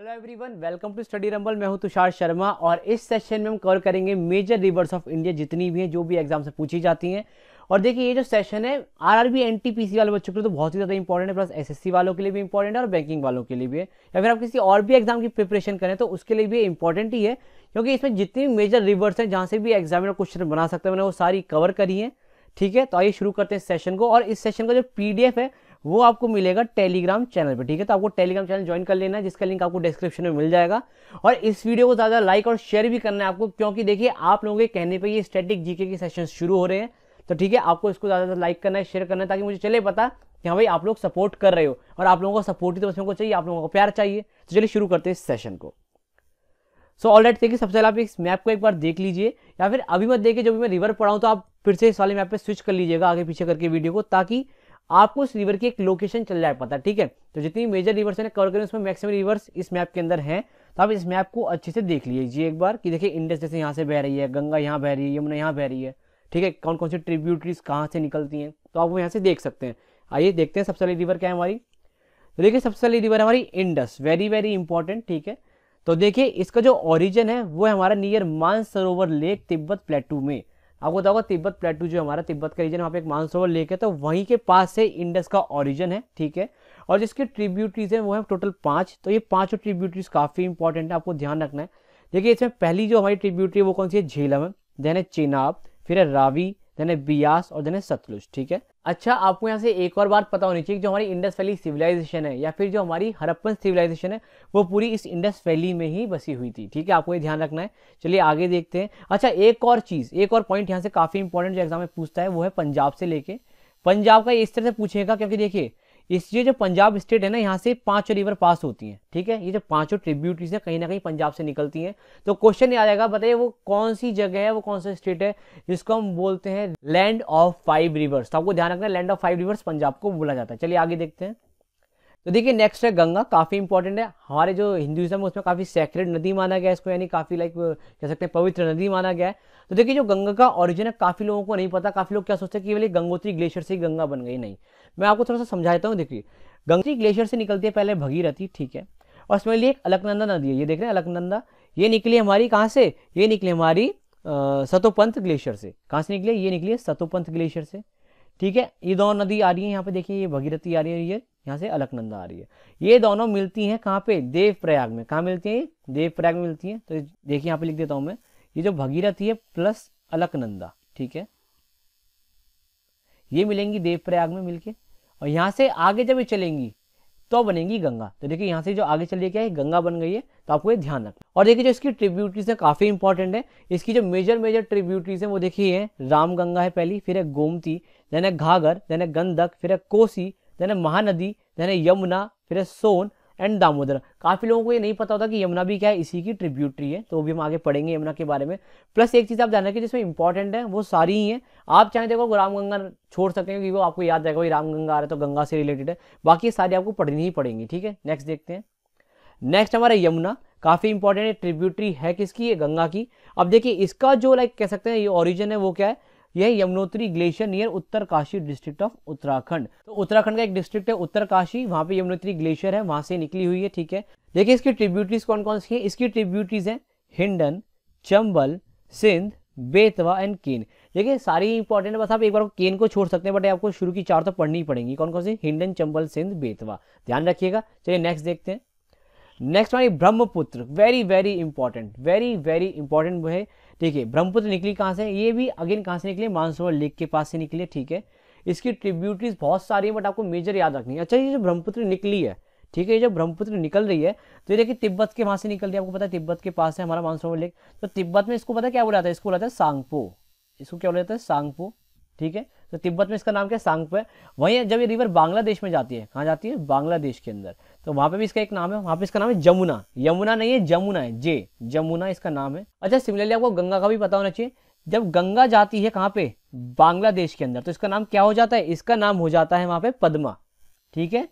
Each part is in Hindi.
hello everyone welcome to study rumble मैं हूं तुषार शर्मा और इस सेशन में हम कवर करेंगे मेजर रिवर्स ऑफ इंडिया जितनी भी हैं जो भी एग्जाम से पूछी जाती हैं और देखिए ये जो सेशन है आरआरबी एनटीपीसी वाले बच्चों के लिए तो बहुत ही ज़्यादा इंपॉर्टेंट है प्लस एसएससी वालों के लिए भी इंपॉर्टेंट है और बैंकिंग वालों के लिए भी है या फिर आप किसी और भी एग्जाम की प्रिपरेशन करें तो उसके लिए भी इंपॉर्टेंट ही है क्योंकि इसमें जितनी मेजर रिवर्स हैं जहाँ से भी एग्जामिनर क्वेश्चन बना सकते हैं मैंने वो सारी कवर करी है ठीक है तो आइए शुरू करते हैं सेशन को और इस सेशन का जो पी है वो आपको मिलेगा टेलीग्राम चैनल पर ठीक है तो आपको टेलीग्राम चैनल ज्वाइन कर लेना है जिसका लिंक आपको डिस्क्रिप्शन में मिल जाएगा और इस वीडियो को ज़्यादा लाइक और शेयर भी करना है आपको क्योंकि देखिए आप लोगों के कहने पर ये स्टेटिक जीके के सेशन शुरू हो रहे हैं तो ठीक है आपको इसको ज़्यादा लाइक करना है शेयर करना है ताकि मुझे चले पता कि हाँ भाई आप लोग सपोर्ट कर रहे हो और आप लोगों को सपोर्ट ही तो बच्चों को चाहिए आप लोगों को प्यार चाहिए तो चलिए शुरू करते हैं इस सेशन को सो ऑल राइट देखिए सबसे पहले आप इस मैप को एक बार देख लीजिए या फिर अभी मत देखिए जब मैं रिवर पढ़ाऊँ तो आप फिर से इस वाले मैप पे स्विच कर लीजिएगा आगे पीछे करके वीडियो को ताकि आपको उस रिवर की एक लोकेशन चल जाए पता ठीक है तो जितनी मेजर रिवर्स है कवर करें उसमें मैक्सिमम रिवर्स इस मैप के अंदर हैं तो आप इस मैप को अच्छे से देख लीजिए एक बार कि देखिए इंडस जैसे यहाँ से बह रही है गंगा यहाँ बह रही है यमुना यहाँ बह रही है ठीक है कौन कौन सी ट्रिब्यूटरीज कहाँ से निकलती हैं तो आप वो यहाँ से देख सकते हैं आइए देखते हैं सबसे पहले रिवर क्या है हमारी तो देखिए सबसे पहले रिवर हमारी इंडस वेरी वेरी इंपॉर्टेंट ठीक है तो देखिए इसका जो ओरिजिन है वो है हमारा near Mansarovar lake Tibet plateau में आपको बताओ तिब्बत प्लेटू जो हमारा तिब्बत का रीजन वहाँ पे एक मानसरोवर लेक है तो वहीं के पास से इंडस का ऑरिजन है ठीक है और जिसके ट्रिब्यूटरीज हैं वो है टोटल पाँच तो ये पाँचों ट्रिब्यूटरीज काफ़ी इंपॉर्टेंट है आपको ध्यान रखना है देखिए इसमें पहली जो हमारी ट्रिब्यूटरी वो कौन सी है झेलम है देन है चेनाब फिर है रावी देने बियास और देने सतलुज ठीक है अच्छा आपको यहाँ से एक और बात पता होनी चाहिए जो हमारी इंडस वैली सिविलाइजेशन है या फिर जो हमारी हरप्पन सिविलाइजेशन है वो पूरी इस इंडस वैली में ही बसी हुई थी ठीक है आपको ये ध्यान रखना है चलिए आगे देखते हैं अच्छा एक और चीज़ एक और पॉइंट यहाँ से काफ़ी इंपॉर्टेंट जो एग्जाम में पूछता है वो है पंजाब से लेके पंजाब का इस तरह से पूछेगा क्योंकि देखिए इस ये जो पंजाब स्टेट है ना यहाँ से पांचों रिवर पास होती हैं ठीक है ये जो पांचों ट्रिब्यूटरीज हैं कहीं ना कहीं पंजाब से निकलती हैं तो क्वेश्चन ये आ जाएगा बताइए वो कौन सी जगह है वो कौन सा स्टेट है जिसको हम बोलते हैं लैंड ऑफ फाइव रिवर्स तो आपको ध्यान रखना land of five rivers Punjab को बोला जाता है चलिए आगे देखते हैं तो देखिए नेक्स्ट है गंगा काफ़ी इंपॉर्टेंट है हमारे जो हिंदुज़म है उसमें काफ़ी सेक्रेड नदी माना गया है इसको यानी काफ़ी लाइक कह सकते हैं पवित्र नदी माना गया है तो देखिए जो गंगा का ओरिजिन है काफ़ी लोगों को नहीं पता काफ़ी लोग क्या सोचते हैं कि बोले गंगोत्री ग्लेशियर से ही गंगा बन गई नहीं मैं आपको थोड़ा सा समझाता हूँ देखिए गंगोत्री ग्लेशियर से निकलती है पहले भगीरथी ठीक है और इसमें लिए एक अलकनंदा नदी है ये देख रहे हैं अलकनंदा ये निकली हमारी कहाँ से ये निकली हमारी सतोपंथ ग्लेशियर से कहाँ से निकली ये निकली है सतोपंथ ग्लेशियर से ठीक है ये दोनों नदी आ रही है यहाँ पे देखिए ये भगीरथी आ रही है ये यहाँ से अलकनंदा आ रही है ये दोनों मिलती हैं कहाँ पे देव प्रयाग में कहाँ मिलती हैं देव प्रयाग में मिलती हैं तो देखिए यहाँ पे लिख देता हूँ मैं ये जो भगीरथी है प्लस अलकनंदा ठीक है ये मिलेंगी देव प्रयाग में मिलके और यहाँ से आगे जब ये चलेंगी तो बनेगी गंगा तो देखिए यहाँ से जो आगे चलिए क्या है गंगा बन गई है तो आपको ये ध्यान रखना और देखिए जो इसकी ट्रिब्यूटरीज है काफ़ी इंपॉर्टेंट है इसकी जो मेजर मेजर ट्रिब्यूटरीज है वो देखिए है रामगंगा है पहली फिर है गोमती देन है घाघर देन है गंधक फिर है कोसी देन महानदी देन यमुना फिर है सोन एंड दामोदर काफ़ी लोगों को ये नहीं पता होता कि यमुना भी क्या है इसी की ट्रिब्यूटरी है तो भी हम आगे पढ़ेंगे यमुना के बारे में प्लस एक चीज़ आप जानना कि जिसमें इंपॉर्टेंट है वो सारी ही है आप चाहे देखो तो रामगंगा छोड़ सकते हैं क्योंकि वो आपको याद रहेगा रामगंगा आ रहा है तो गंगा से रिलेटेड है बाकी सारी आपको पढ़नी ही पड़ेंगी ठीक है नेक्स्ट देखते हैं नेक्स्ट हमारा यमुना काफ़ी इंपॉर्टेंट है ट्रिब्यूटरी है किसकी है गंगा की अब देखिए इसका जो लाइक कह सकते हैं ये ओरिजिन है वो क्या है यह Yamunotri glacier near Uttarkashi district of Uttarakhand तो उत्तराखंड का एक डिस्ट्रिक्ट है उत्तरकाशी वहां पे यमुनोत्री ग्लेशियर है वहां से निकली हुई है ठीक है देखिए इसकी ट्रिब्यूटरीज कौन कौन सी है इसकी ट्रिब्यूटरीज है हिंडन चंबल सिंध बेतवा एंड केन देखिए सारी इंपॉर्टेंट है बस आप एक बार केन को छोड़ सकते हैं बट आपको शुरू की चार तो पढ़नी पड़ेंगी कौन कौन सी हिंडन चंबल सिंध बेतवा ध्यान रखिएगा चलिए नेक्स्ट देखते हैं नेक्स्ट हमारी Brahmaputra very very important very very important वो है देखिए ब्रह्मपुत्र निकली कहाँ से ये भी अगेन कहाँ से निकले मानसरोवर लेक के पास से निकले ठीक है इसकी ट्रिब्यूटरीज बहुत सारी है बट आपको मेजर याद रखनी है अच्छा ये जो ब्रह्मपुत्र निकली है ठीक है ये जो ब्रह्मपुत्र निकल रही है तो ये देखिए तिब्बत के वहाँ से निकल रही है आपको पता है तिब्बत के पास है हमारा मानसरोवर लेक तो तिब्बत में इसको पता क्या बोला जाता है इसको बोला जाता है सांगपो इसको क्या बोला जाता है सांगपो ठीक है तो तिब्बत में इसका नाम क्या है सांगप है वहीं जब ये रिवर बांग्लादेश में जाती है कहाँ जाती है बांग्लादेश के अंदर तो वहाँ पे भी इसका एक नाम है वहाँ पे इसका नाम है जमुना यमुना नहीं है जमुना है जे जमुना इसका नाम है अच्छा सिमिलरली आपको गंगा का भी पता होना चाहिए जब गंगा जाती है कहाँ पे बांग्लादेश के अंदर तो इसका नाम क्या हो जाता है इसका नाम हो जाता है वहाँ पे पद्मा ठीक है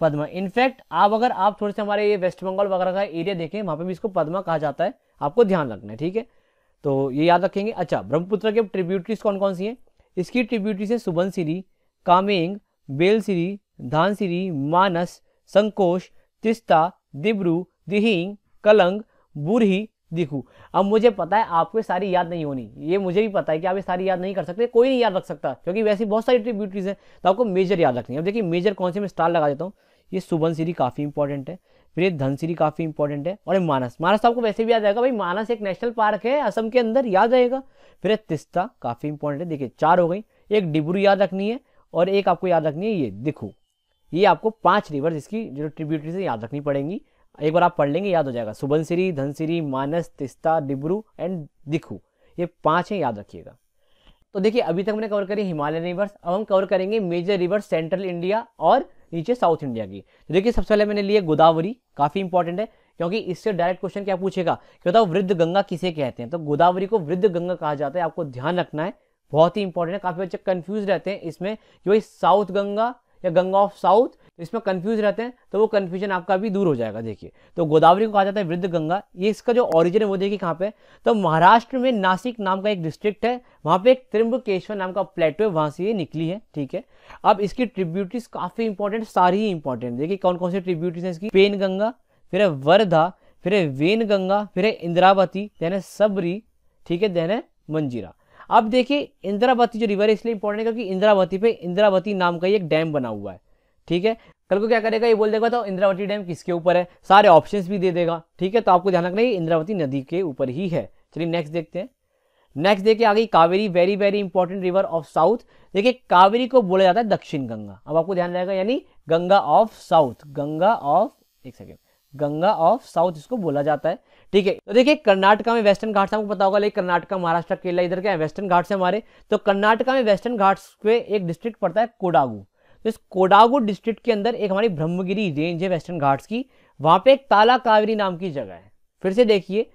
पद्मा इनफैक्ट आप अगर आप थोड़े से हमारे ये वेस्ट बंगाल वगैरह का एरिया देखें वहाँ पे भी इसको पद्मा कहा जाता है आपको ध्यान रखना है ठीक है तो ये याद रखेंगे अच्छा ब्रह्मपुत्र के ट्रिब्यूटरीज कौन कौन सी हैं इसकी ट्रिब्यूटरी से सुबनसिरी कामेंग बेलसिरी धानसिरी मानस संकोश तिस्ता दिब्रू दिहिंग कलंग बुरही दिखू अब मुझे पता है आपको सारी याद नहीं होनी ये मुझे भी पता है कि आप ये सारी याद नहीं कर सकते कोई नहीं याद रख सकता क्योंकि वैसी बहुत सारी ट्रिब्यूटरीज हैं तो आपको मेजर याद रखनी है अब देखिए मेजर कौन से मैं स्टार लगा देता हूँ ये सुबन सीरी काफ़ी इंपॉर्टेंट है फिर ये धनसिरी काफ़ी इंपॉर्टेंट है और ये मानस मानस आपको वैसे भी याद आएगा भाई मानस एक नेशनल पार्क है असम के अंदर याद आएगा फिर ये तिस्ता काफ़ी इंपॉर्टेंट है देखिए चार हो गई एक डिब्रू याद रखनी है और एक आपको याद रखनी है ये दिखू ये आपको पांच रिवर्स इसकी जो ट्रिब्यूटरी से याद रखनी पड़ेंगी एक बार आप पढ़ लेंगे याद हो जाएगा सुबनसिरी धनसिरी मानस तिस्ता डिब्रू एंड दिखू ये पाँच हैं याद रखिएगा तो देखिए अभी तक हमने कवर करी हिमालयन रिवर्स अब हम कवर करेंगे मेजर रिवर्स सेंट्रल इंडिया और नीचे साउथ इंडिया की तो देखिए सबसे पहले मैंने लिए गोदावरी काफ़ी इंपॉर्टेंट है क्योंकि इससे डायरेक्ट क्वेश्चन क्या पूछेगा कि बताओ वृद्ध गंगा किसे कहते हैं तो गोदावरी को वृद्ध गंगा कहा जाता है आपको ध्यान रखना है बहुत ही इंपॉर्टेंट है काफ़ी बच्चे कंफ्यूज रहते हैं इसमें कि भाई साउथ गंगा या गंगा ऑफ साउथ तो इसमें कन्फ्यूज रहते हैं तो वो कन्फ्यूजन आपका भी दूर हो जाएगा देखिए तो गोदावरी को कहा जाता है वृद्ध गंगा ये इसका जो ऑरिजिन है वो देखिए कहाँ पे तो महाराष्ट्र में नासिक नाम का एक डिस्ट्रिक्ट है वहाँ पे एक त्रिम्बकेश्वर नाम का प्लेटो है वहाँ से ये निकली है ठीक है अब इसकी ट्रिब्यूटीज काफ़ी इंपॉर्टेंट सारी ही इंपॉर्टेंट देखिए कौन कौन सी ट्रिब्यूटीज हैं इसकी पेन गंगा फिर है वर्धा फिर है वेन गंगा फिर है इंद्रावती देन है सबरी ठीक है देन है मंजीरा अब देखिए इंद्रावती जो रिवर है इसलिए इंपॉर्टेंट है क्योंकि इंद्रावती पे इंद्रावती नाम का ही एक डैम बना हुआ है ठीक है कल को क्या करेगा ये बोल देगा तो इंद्रावती डैम किसके ऊपर है सारे ऑप्शन भी दे देगा ठीक है तो आपको ध्यान रखना ये इंद्रावती नदी के ऊपर ही है चलिए नेक्स्ट देखते हैं नेक्स्ट देखिए आ गई Kaveri very very important river of south देखिए कावेरी को बोला जाता है दक्षिण गंगा अब आपको ध्यान रहेगा यानी Ganga of south Ganga of एक सेकेंड गंगा ऑफ साउथ इसको बोला जाता है ठीक है तो देखिए कर्नाटका में वेस्टर्न घाट्स आपको पता होगा लेकिन कर्नाटका महाराष्ट्र केरला इधर क्या है वेस्टर्न घाट्स हमारे तो कर्नाटका में वेस्टर्न घाट्स पे एक डिस्ट्रिक्ट पड़ता है कोडागू इस कोडागो डिस्ट्रिक्ट के अंदर एक हमारी ब्रह्मगिरी रेंज है वेस्टर्न घाट्स की वहाँ पे एक ताला कावेरी नाम की जगह है फिर से देखिए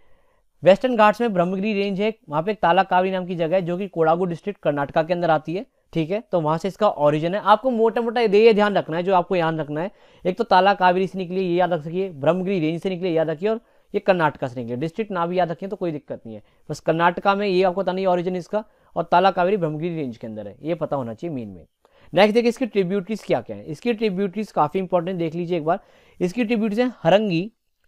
वेस्टर्न घाट्स में ब्रह्मगिरी रेंज है वहाँ पे एक ताला कावेरी नाम की जगह है जो कि कोडागु डिस्ट्रिक्ट कर्नाटका के अंदर आती है ठीक है तो वहाँ से इसका ऑरिजन है आपको मोटा मोटा ये ध्यान रखना है जो आपको याद रखना है एक तो ताला कावेरी से निकली ये याद रख सकिए ब्रह्मगिरी रेंज से निकली याद रखिए और ये कर्नाटका से निकले डिस्ट्रिक्ट नाम भी याद रखिए तो कोई दिक्कत नहीं है बस कर्नाटका में ये आपको पता नहीं ऑरिजिन इसका और ताला कावेरी ब्रह्मगिरी रेंज के अंदर है ये पता होना चाहिए मेन में नेक्स्ट देखिए इसकी ट्रिब्यूटरीज क्या क्या है इसकी ट्रिब्यूटरीज काफ़ी इंपॉर्टेंट देख लीजिए एक बार इसकी ट्रिब्यूटरीज है हरंगी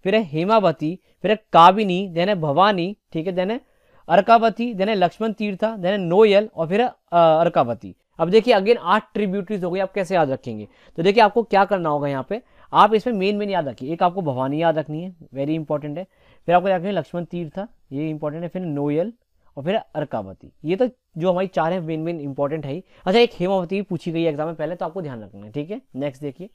फिर है हेमावती फिर है काबिनी देन है भवानी ठीक है देन है अर्कावती देन है लक्ष्मण तीर्था देन है नोयल और फिर अर्कावती अब देखिए अगेन आठ ट्रिब्यूटरीज हो गई आप कैसे याद रखेंगे तो देखिए आपको क्या करना होगा यहाँ पे आप इसमें मेन मेन याद रखिए एक आपको भवानी याद रखनी है वेरी इंपॉर्टेंट है फिर आपको याद रखनी लक्ष्मण तीर्था ये इंपॉर्टेंट है फिर नोयल और फिर अर्कावती ये तो जो हमारी चार है मेन मेन इंपॉर्टेंट है अच्छा एक हेमावती भी पूछी गई एग्जाम में पहले तो आपको ध्यान रखना है ठीक है नेक्स्ट देखिए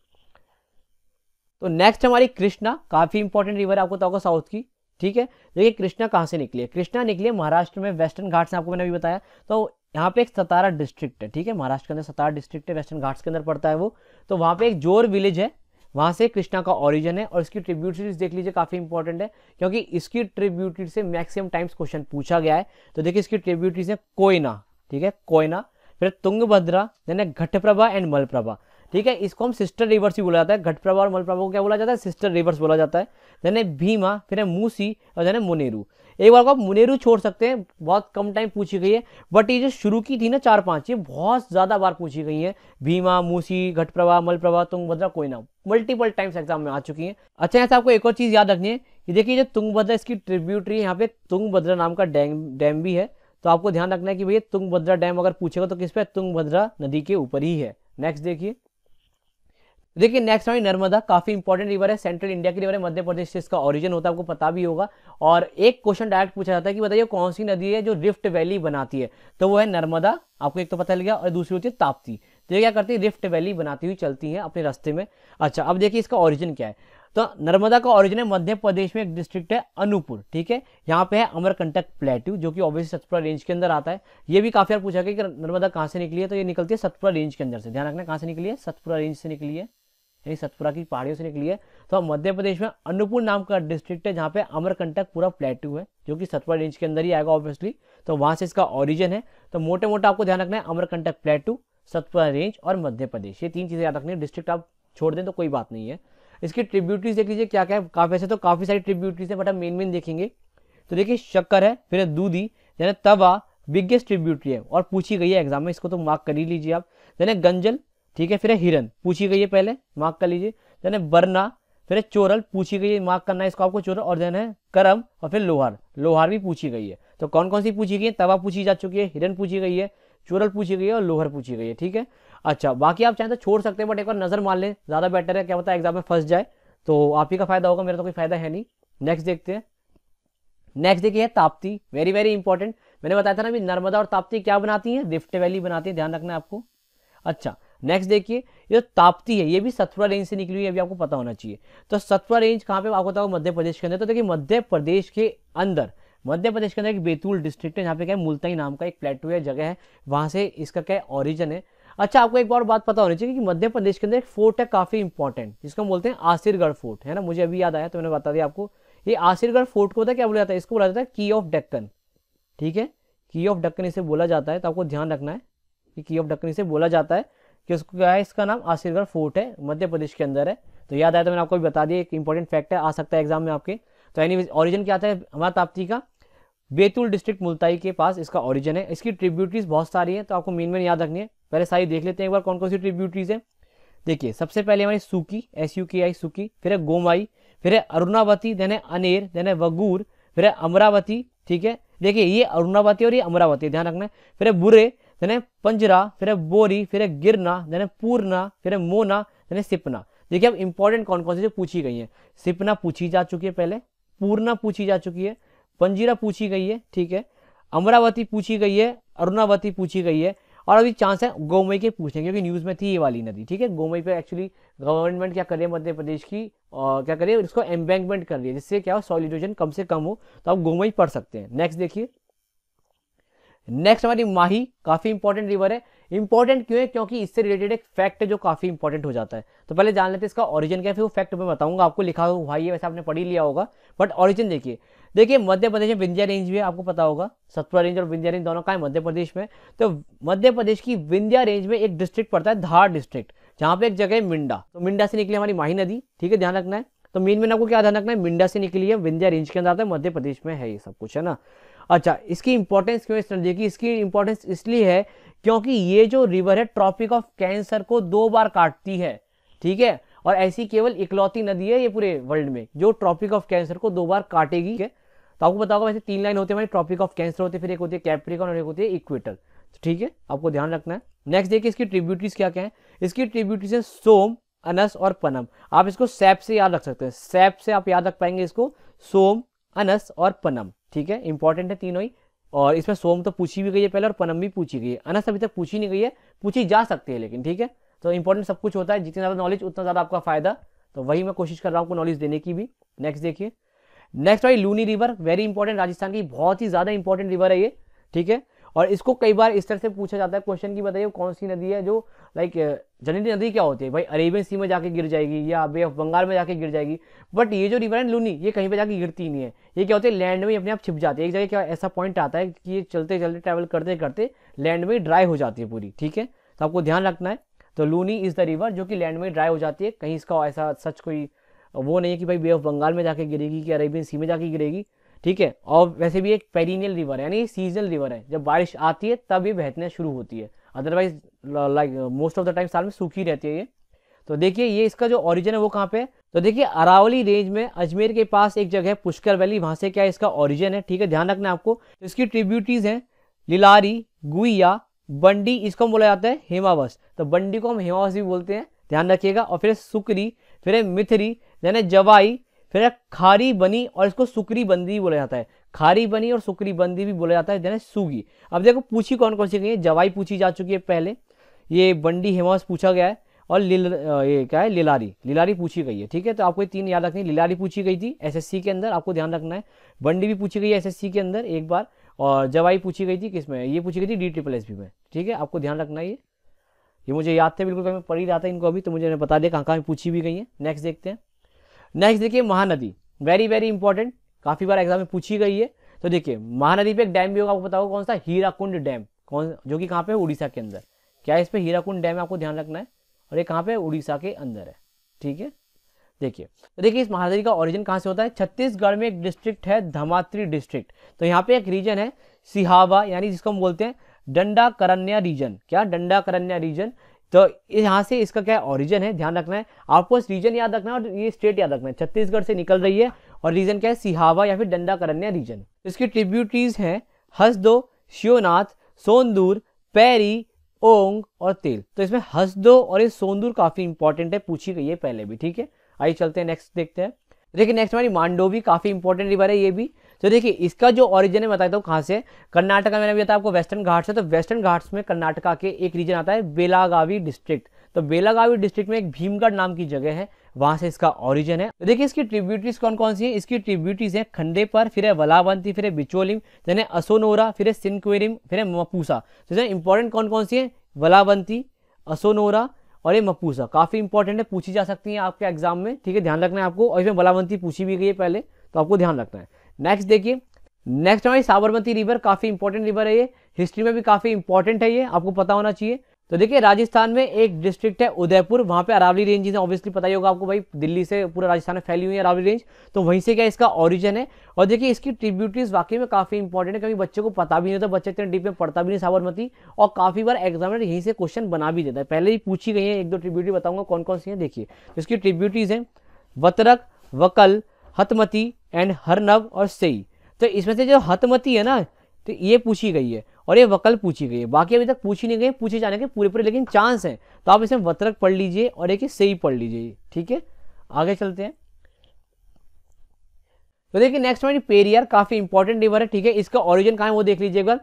तो नेक्स्ट हमारी कृष्णा काफी इंपॉर्टेंट रिवर आपको बताओगे साउथ की ठीक है देखिए कृष्णा कहाँ से निकली है कृष्णा निकली है महाराष्ट्र में वेस्टर्न घाट से आपको मैंने अभी बताया तो यहाँ पे एक सतारा डिस्ट्रिक्ट है ठीक है महाराष्ट्र के अंदर सतारा डिस्ट्रिक्ट है वेस्टर्न घाट्स के अंदर पड़ता है वो तो वहाँ पे एक जोर विलेज है वहाँ से कृष्णा का ओरिजिन है और इसकी ट्रिब्यूटरीज देख लीजिए काफ़ी इंपॉर्टेंट है क्योंकि इसकी ट्रिब्यूटरी से मैक्सिमम टाइम्स क्वेश्चन पूछा गया है तो देखिए इसकी ट्रिब्यूटरीज है कोयना ठीक है कोयना फिर तुंगभद्रा देन है घटप्रभा एंड मलप्रभा ठीक है इसको हम सिस्टर रिवर्स ही बोला जाता है घट प्रभाव और मल प्रभाव को क्या बोला जाता है सिस्टर रिवर्स बोला जाता है जैसे भीमा फिर है मूसी और जैसे मुनेरू एक बार को आप मुनेरू छोड़ सकते हैं बहुत कम टाइम पूछी गई है बट ये जो शुरू की थी ना चार पांच ये बहुत ज़्यादा बार पूछी गई है भीमा मूसी घट प्रभाव मल तुंग भद्रा कोई ना मल्टीपल टाइम्स एग्जाम में आ चुकी है अच्छा यहाँ से आपको एक और चीज़ याद रखनी है कि देखिए जो भद्रा इसकी ट्रिब्यूटरी यहाँ पे तुंग भद्रा नाम का डैम डैम भी है तो आपको ध्यान रखना है कि भैया तुंगभद्रा डैम अगर पूछेगा तो किस पे तुंग भद्रा नदी के ऊपर ही है नेक्स्ट देखिए देखिए नेक्स्ट हमारी नर्मदा काफ़ी इंपॉर्टेंट रिवर है सेंट्रल इंडिया की रिवर है मध्य प्रदेश से इसका ऑरिजिन होता है आपको पता भी होगा और एक क्वेश्चन डायरेक्ट पूछा जाता है कि बताइए कौन सी नदी है जो रिफ्ट वैली बनाती है तो वो है नर्मदा आपको एक तो पता लग गया और दूसरी होती है ताप्ती तो ये क्या करती है रिफ्ट वैली बनाती हुई चलती है अपने रास्ते में अच्छा अब देखिए इसका ऑरिजिन क्या है तो नर्मदा का ऑरिजिन है मध्य प्रदेश में एक डिस्ट्रिक्ट है अनूपुर ठीक है यहाँ पे है अमरकंटक प्लेट्यू जो कि ऑब्वियसली सतपुरा रेंज के अंदर आता है ये भी काफी बार पूछा गया कि नर्मदा कहाँ से निकली है तो ये निकलती है सतपुरा रेंज के अंदर से ध्यान रखना कहाँ से निकली है सतपुरा रेंज से निकली है यानी सतपुरा की पहाड़ियों से निकली है तो मध्य प्रदेश में अनुपुर नाम का डिस्ट्रिक्ट है जहाँ पे अमरकंटक पूरा प्लेटू है जो कि सतपुरा रेंज के अंदर ही आएगा ऑब्वियसली तो वहाँ से इसका ऑरिजन है तो मोटे मोटा आपको ध्यान रखना है अमरकंटक प्लेटू सतपुरा रेंज और मध्य प्रदेश ये तीन चीज़ें याद रखनी है डिस्ट्रिक्ट आप छोड़ दें तो कोई बात नहीं है इसकी ट्रिब्यूटरीज देख लीजिए क्या क्या है काफ़ी ऐसे तो काफ़ी सारी ट्रिब्यूटरीज है बट हम मेन मेन देखेंगे तो देखिए शक्कर है फिर दूधी यानी तवा बिगेस्ट ट्रिब्यूटरी है और पूछी गई है एग्जाम में इसको तो मार्क कर ही लीजिए आप यानी गंजल ठीक है फिर है हिरन पूछी गई है पहले मार्क कर लीजिए देन है बरना फिर है चोरल पूछी गई है मार्क करना है इसको आपको चोरल और देन है करम और फिर लोहार लोहार भी पूछी गई है तो कौन कौन सी पूछी गई है तवा पूछी जा चुकी है हिरन पूछी गई है चोरल पूछी गई है और लोहर पूछी गई है ठीक है अच्छा बाकी आप चाहें तो छोड़ सकते हैं बट एक बार नजर मान लें ज़्यादा बेटर है क्या पता एग्जाम में फंस जाए तो आप ही का फायदा होगा मेरा तो कोई फायदा है नहीं नेक्स्ट देखते हैं नेक्स्ट देखिए है ताप्ती वेरी वेरी इंपॉर्टेंट मैंने बताया था ना अभी नर्मदा और ताप्ती क्या बनाती है रिफ्ट वैली बनाती है ध्यान रखना है आपको अच्छा नेक्स्ट देखिए जो ताप्ती है ये भी सतपुरा रेंज से निकली हुई है अभी आपको पता होना चाहिए तो सतपुरा रेंज कहाँ पे आपको बताओ मध्य प्रदेश के अंदर तो देखिए मध्य प्रदेश के अंदर मध्य प्रदेश के अंदर एक बेतुल डिस्ट्रिक्ट है जहाँ पे क्या है मुल्ताई नाम का एक प्लेटू या जगह है वहाँ से इसका क्या ऑरिजन है अच्छा आपको एक बार बात पता होनी चाहिए कि मध्य प्रदेश के अंदर एक फोर्ट है काफ़ी इंपॉर्टेंट जिसको हम बोलते हैं आसिरगढ़ फोर्ट है ना मुझे अभी याद आया तो मैंने बता दिया आपको ये आसिरगढ़ फोर्ट को होता क्या बोला जाता है इसको बोला जाता है की ऑफ डक्कन ठीक है की ऑफ डक्कन इसे बोला जाता है तो आपको ध्यान रखना है कि की ऑफ डक्कन इसे बोला जाता है किसको क्या है इसका नाम आशीर्वाद फोर्ट है मध्य प्रदेश के अंदर है तो याद आया तो मैंने आपको भी बता दिया एक इंपॉर्टेंट फैक्ट है आ सकता है एग्जाम में आपके तो एनी ऑरिजन क्या आता है हमारा ताप्ती का बेतुल डिस्ट्रिक्ट मुल्ताई के पास इसका ऑरिजन है इसकी ट्रिब्यूटरीज बहुत सारी है तो आपको मेन मेन याद रखनी है पहले सारी देख लेते हैं एक बार कौन कौन सी ट्रिब्यूटरीज है देखिए सबसे पहले हमारी सुकी एस यू के आई सुकी फिर है गोमाई फिर है अरुणावती देन है अनेर देन है वगूर फिर है अमरावती ठीक है देखिए ये अरुणावती और ये अमरावती ध्यान रखना है फिर है बुरे देन पंजरा फिर है बोरी फिर है गिरना देन है पूरना फिर है मोना देन है सिपना देखिए अब इंपॉर्टेंट कौन कौन सी जो पूछी गई है सिपना पूछी जा चुकी है पहले पूर्णा पूछी जा चुकी है पंजीरा पूछी गई है ठीक है अमरावती पूछी गई है अरुणावती पूछी गई है और अभी चांस है गोमई के पूछने क्योंकि न्यूज़ में थी ये वाली नदी ठीक है गोमई पे एक्चुअली गवर्नमेंट क्या कर रही है मध्य प्रदेश की और क्या कर रही है इसको एम्बैंकमेंट कर रही है जिससे क्या हो सॉलिड कम से कम हो तो आप गोमई पढ़ सकते हैं नेक्स्ट देखिए नेक्स्ट हमारी माही काफ़ी इंपॉर्टेंट रिवर है इंपॉर्टेंट क्यों है क्योंकि इससे रिलेटेड एक फैक्ट है जो काफ़ी इंपॉर्टेंट हो जाता है तो पहले जान लेते हैं इसका ऑरिजिन क्या है फिर वो फैक्ट मैं बताऊंगा आपको लिखा हुआ है वैसे आपने पढ़ ही लिया होगा बट ऑरिजिन देखिए देखिए मध्य प्रदेश में विंध्या रेंज भी है आपको पता होगा सतपुरा रेंज और विंध्या रेंज दोनों का है मध्य प्रदेश में तो मध्य प्रदेश की विंध्या रेंज में एक डिस्ट्रिक्ट पड़ता है धार डिस्ट्रिक्ट जहाँ पे एक जगह है मिंडा तो मिंडा से निकली हमारी माही नदी ठीक है ध्यान रखना है तो मेन मेन आपको क्या ध्यान रखना है मिंडा से निकली है विंध्या रेंज के अंदर आता है मध्य प्रदेश में है ये सब कुछ है ना अच्छा इसकी इंपॉर्टेंस क्यों समझिए कि इसकी इंपॉर्टेंस इसलिए है क्योंकि ये जो रिवर है ट्रॉपिक ऑफ कैंसर को दो बार काटती है ठीक है और ऐसी केवल इकलौती नदी है ये पूरे वर्ल्ड में जो ट्रॉपिक ऑफ कैंसर को दो बार काटेगी है तो आपको बताओ वैसे तीन लाइन होते हैं ट्रॉपिक ऑफ कैंसर होते फिर एक होती है कैप्रिकॉन और एक होती है इक्वेटर ठीक है आपको ध्यान रखना है नेक्स्ट देखिए इसकी ट्रिब्यूटरीज क्या क्या है इसकी ट्रिब्यूटरीज है सोम अनस और पनम आप इसको सैप से याद रख सकते हैं सैप से आप याद रख पाएंगे इसको सोम अनस और पनम ठीक है इंपॉर्टेंट है तीनों ही और इसमें सोम तो पूछी भी गई है पहले और पनम भी पूछी गई है अनस अभी तक पूछी नहीं गई है पूछी जा सकती है लेकिन ठीक है तो इंपॉर्टेंट सब कुछ होता है जितनी ज़्यादा नॉलेज उतना ज़्यादा आपका फायदा तो वही मैं कोशिश कर रहा हूँ आपको नॉलेज देने की भी नेक्स्ट देखिए नेक्स्ट भाई Luni river very important Rajasthan की बहुत ही ज़्यादा इंपॉर्टेंट रिवर है ये ठीक है और इसको कई बार इस तरह से पूछा जाता है क्वेश्चन की बताइए कौन सी नदी है जो लाइक जनीली नदी क्या होती है भाई अरेबियन सी में जाके गिर जाएगी या बे ऑफ बंगाल में जाके गिर जाएगी बट ये जो रिवर है लूनी ये कहीं पर जाके गिरती नहीं है ये क्या होती है लैंड में अपने आप छिप जाती है एक जगह क्या ऐसा पॉइंट आता है कि ये चलते चलते ट्रैवल करते करते लैंड में ड्राई हो जाती है पूरी ठीक है तो आपको ध्यान रखना है तो लूनी इज़ द रिवर जो कि लैंड में ड्राई हो जाती है कहीं इसका ऐसा सच कोई वो नहीं है कि भाई बे ऑफ बंगाल में जाके गिरेगी कि अरेबियन सी में जाके गिरेगी ठीक है और वैसे भी एक पेरिनियल रिवर है यानी सीजनल रिवर है जब बारिश आती है तब ये बहतना शुरू होती है otherwise like most of the time साल में सूखी रहती है ये तो देखिए ये इसका जो ओरिजिन है वो कहाँ पे तो देखिए अरावली रेंज में अजमेर के पास एक जगह है पुष्कर वैली वहां से क्या इसका ओरिजिन है ठीक है ध्यान रखना आपको तो इसकी ट्रिब्यूटीज हैं लिलारी गुइया बंडी इसको हम बोला जाता है हेमावस तो बंडी को हम हेमावस भी बोलते हैं ध्यान रखिएगा और फिर सुकरी फिर है मिथरी यानी जवाई फिर खारी बनी और इसको सुकरी बंदी भी बोला जाता है खारी बनी और सुकरी बंदी भी बोला जाता है जैसे सूगी अब देखो पूछी कौन कौन सी गई है जवाई पूछी जा चुकी है पहले ये बंडी हेमास पूछा गया है और लिल ये क्या है लिलारी लिलारी पूछी गई है ठीक है तो आपको ये तीन याद रखनी है लिलारी पूछी गई थी एसएससी के अंदर आपको ध्यान रखना है बंडी भी पूछी गई है एसएससी के अंदर एक बार और जवाई पूछी गई थी किसमें ये पूछी गई थी डी ट्रिपल एस बी में ठीक है आपको ध्यान रखना है ये ये मुझे याद थे बिल्कुल मैं पढ़ ही रहा था इनको अभी तो मुझे बता दिया कहाँ कहाँ पूछी भी गई है नेक्स्ट देखते हैं नेक्स्ट देखिए महानदी वेरी वेरी इंपॉर्टेंट काफ़ी बार एग्जाम में पूछी गई है तो देखिए महानदी पे एक डैम भी होगा आपको बताओ कौन सा हीराकुंड डैम कौन जो कि कहाँ पे उड़ीसा के अंदर क्या इस पर हीराकुंड डैम आपको ध्यान रखना है और ये कहाँ पे उड़ीसा के अंदर है ठीक है देखिए तो देखिए इस महानदी का ओरिजिन कहाँ से होता है छत्तीसगढ़ में एक डिस्ट्रिक्ट है धमात्री डिस्ट्रिक्ट तो यहाँ पे एक रीजन है सिहावा यानी जिसको हम बोलते हैं डंडा करन्या रीजन क्या डंडा करन्या रीजन तो यहाँ से इसका क्या ऑरिजन है ध्यान रखना है आपको रीजन याद रखना है और ये स्टेट याद रखना है छत्तीसगढ़ से निकल रही है और रीजन क्या है सिहावा या फिर करण्य रीजन इसकी ट्रिब्यूटरीज हैं हसदो शिवनाथ सोनदूर पैरी ओंग और तेल तो इसमें हसदो और ये सोनदूर काफी इंपॉर्टेंट है पूछी गई है पहले भी ठीक है आइए चलते हैं नेक्स्ट देखते हैं देखिए नेक्स्ट हमारी मांडोवी काफी इंपॉर्टेंट रिवर है ये भी तो देखिए इसका जो ऑरिजन है बताता हूँ कहाँ से कर्नाटका मैंने बताया आपको वेस्टर्न घाट है तो वेस्टर्न घाट्स में कर्नाटका के एक रीजन आता है बेलागावी डिस्ट्रिक्ट तो बेलागावी डिस्ट्रिक्ट में एक भीमगढ़ नाम की जगह है वहां से इसका ऑरिजन है तो देखिए इसकी ट्रिब्यूटीज कौन कौन सी है इसकी ट्रिब्यूटीज है खंडे पर फिर है वलावंती फिर है बिचोलिम जैसे असोनोरा फिर है सिंक्वेरिम फिर है मपूसा तो इसमें इंपॉर्टेंट कौन कौन सी है वलावंती असोनोरा और ये मपूसा काफ़ी इंपॉर्टेंट है पूछी जा सकती है आपके एग्जाम में ठीक है ध्यान रखना है आपको और इसमें वलावंती पूछी भी गई है पहले तो आपको ध्यान रखना है नेक्स्ट देखिए नेक्स्ट हमारी साबरमती रिवर काफ़ी इंपॉर्टेंट रिवर है ये हिस्ट्री में भी काफ़ी इंपॉर्टेंट है ये आपको पता होना चाहिए तो देखिए राजस्थान में एक डिस्ट्रिक्ट है उदयपुर वहाँ पे अरावली रेंज है ऑब्वियसली पता ही होगा आपको भाई दिल्ली से पूरा राजस्थान में फैली हुई है अरावली रेंज तो वहीं से क्या इसका ऑरिजन है और देखिए इसकी ट्रिब्यूटीज वाकई में काफ़ी इंपॉर्टेंट है कभी बच्चे को पता भी नहीं होता बच्चे इतने डीप में पढ़ता भी नहीं साबरमती और काफ़ी बार एग्जामिनर यहीं से क्वेश्चन बना भी देता है पहले ही पूछी गई है एक दो ट्रिब्यूटी बताऊंगा कौन कौन सी है देखिए इसकी ट्रिब्यूटीज हैं वतरक वकल हतमती एंड नव और सही तो इसमें से जो हतमती है ना तो ये पूछी गई है और ये वकल पूछी गई है बाकी अभी तक पूछी नहीं गई पूछे जाने के पूरे पूरे लेकिन चांस हैं तो आप इसमें वतरक पढ़ लीजिए और एक सही पढ़ लीजिए ठीक है आगे चलते हैं तो देखिए नेक्स्ट पॉइंट पेरियर काफी इंपॉर्टेंट रिवर है ठीक है इसका ओरिजिन कहाँ है वो देख लीजिए एक बार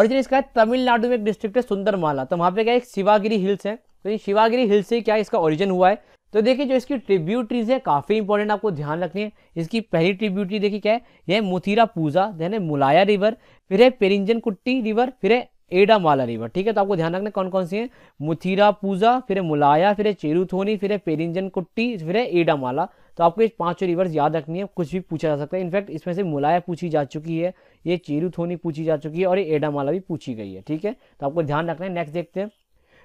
ऑरिजिन इसका है तमिलनाडु में एक डिस्ट्रिक्ट है सुंदरमाला तो वहां पे क्या है शिवागिरी हिल्स है तो ये शिवागिरी हिल्स से क्या इसका ऑरिजिन हुआ है तो देखिए जो इसकी ट्रिब्यूटरीज है काफ़ी इंपॉर्टेंट आपको ध्यान रखनी है इसकी पहली ट्रिब्यूटरी देखिए क्या है यह मुथीरा पूजा यानी मुलाया रिवर फिर है पेरिंजन कुट्टी रिवर फिर है एडामाला रिवर ठीक है तो आपको ध्यान रखना कौन कौन सी है मुथीरा पूजा फिर है मुलाया फिर है चेरुथोनी फिर है पेरिंजन कुट्टी फिर है एडामाला तो आपको ये पांचों रिवर्स याद रखनी है कुछ भी पूछा जा सकता है इनफैक्ट इसमें से मुलाया पूछी जा चुकी है ये चेरुथोनी पूछी जा चुकी है और ये एडामाला भी पूछी गई है ठीक है तो आपको ध्यान रखना है नेक्स्ट देखते हैं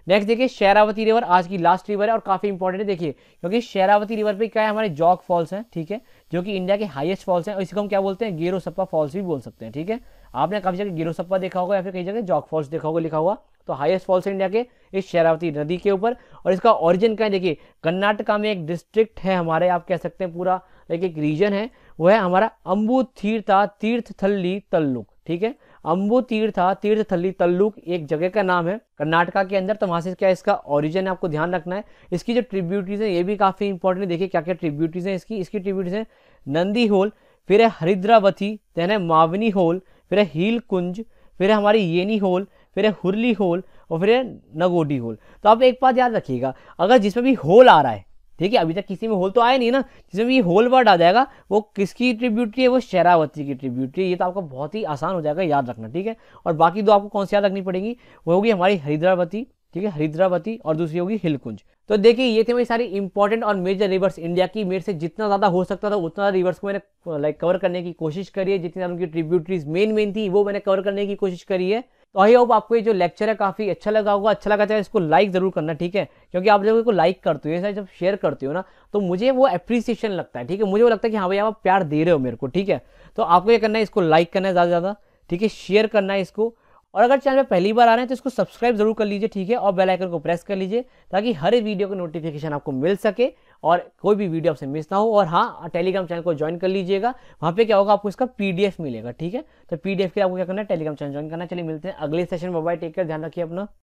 नेक्स्ट देखिए शेरावती रिवर आज की लास्ट रिवर है और काफ़ी इंपॉर्टेंट है देखिए क्योंकि शेरावती रिवर पे क्या है हमारे जॉक फॉल्स हैं ठीक है जो कि इंडिया के हाईएस्ट फॉल्स हैं और इसको हम क्या बोलते हैं गेरो सप्पा फॉल्स भी बोल सकते हैं ठीक है आपने काफ़ी जगह गेरो सप्पा देखा होगा या फिर कई जगह जॉक फॉल्स देखा होगा लिखा हुआ तो हाइएस्ट फॉल्स है इंडिया के इस शेरावती नदी के ऊपर और इसका ऑरिजिन क्या है देखिए कर्नाटका में एक डिस्ट्रिक्ट है हमारे आप कह सकते हैं पूरा एक रीजन है वो है हमारा अम्बू तीर्था थल्ली तल्लुक ठीक है अम्बु तीर्थ तीर्थ थली तल्लुक एक जगह का नाम है कर्नाटका के अंदर तो वहाँ से क्या इसका ओरिजिन है आपको ध्यान रखना है इसकी जो ट्रिब्यूटीज़ है ये भी काफ़ी इंपॉर्टेंट देखिए क्या क्या ट्रिब्यूटीज़ हैं इसकी इसकी ट्रिब्यूटीज हैं नंदी होल फिर है हरिद्रावती देन है मावनी होल फिर है हील कुंज फिर है हमारी येनी होल फिर है हुरली होल और फिर है नगोडी होल तो आप एक बात याद रखिएगा अगर जिसमें भी होल आ रहा है ठीक है अभी तक किसी में होल तो आया नहीं ना जिसमें भी होल वर्ड आ जाएगा वो किसकी ट्रिब्यूटरी है वो शरावती की ट्रिब्यूटरी ये तो आपको बहुत ही आसान हो जाएगा याद रखना ठीक है और बाकी दो आपको कौन सी याद रखनी पड़ेगी वो होगी हमारी हरिद्रावती ठीक है हरिद्रावती और दूसरी होगी हिलकुंज तो देखिए ये थे मेरी सारी इंपॉर्टेंट और मेजर रिवर्स इंडिया की मेरे से जितना ज़्यादा हो सकता था उतना रिवर्स को मैंने लाइक कवर करने की कोशिश करी है जितनी ज़्यादा उनकी ट्रिब्यूटरीज मेन मेन थी वो मैंने कवर करने की कोशिश करी है तो आई होप आपको ये जो लेक्चर है काफ़ी अच्छा लगा होगा अच्छा लगा चाहे तो इसको लाइक ज़रूर करना ठीक है क्योंकि आप जब इसको लाइक करते हो जब शेयर करते हो ना तो मुझे वो अप्रिसिएशन लगता है ठीक है मुझे वो लगता है कि हाँ भाई आप प्यार दे रहे हो मेरे को ठीक है तो आपको ये करना है इसको लाइक करना है ज़्यादा से ज़्यादा ठीक है शेयर करना है इसको और अगर चैनल पर पहली बार आ रहे हैं तो इसको सब्सक्राइब जरूर कर लीजिए ठीक है और बेल आइकन को प्रेस कर लीजिए ताकि हर वीडियो का नोटिफिकेशन आपको मिल सके और कोई भी वीडियो आपसे मिस ना हो और हाँ टेलीग्राम चैनल को ज्वाइन कर लीजिएगा वहाँ पे क्या होगा आपको इसका पीडीएफ मिलेगा ठीक है तो पीडीएफ के लिए आपको क्या करना है टेलीग्राम चैनल ज्वाइन करना चलिए मिलते हैं अगले सेशन में बाय टेक केयर ध्यान रखिए अपना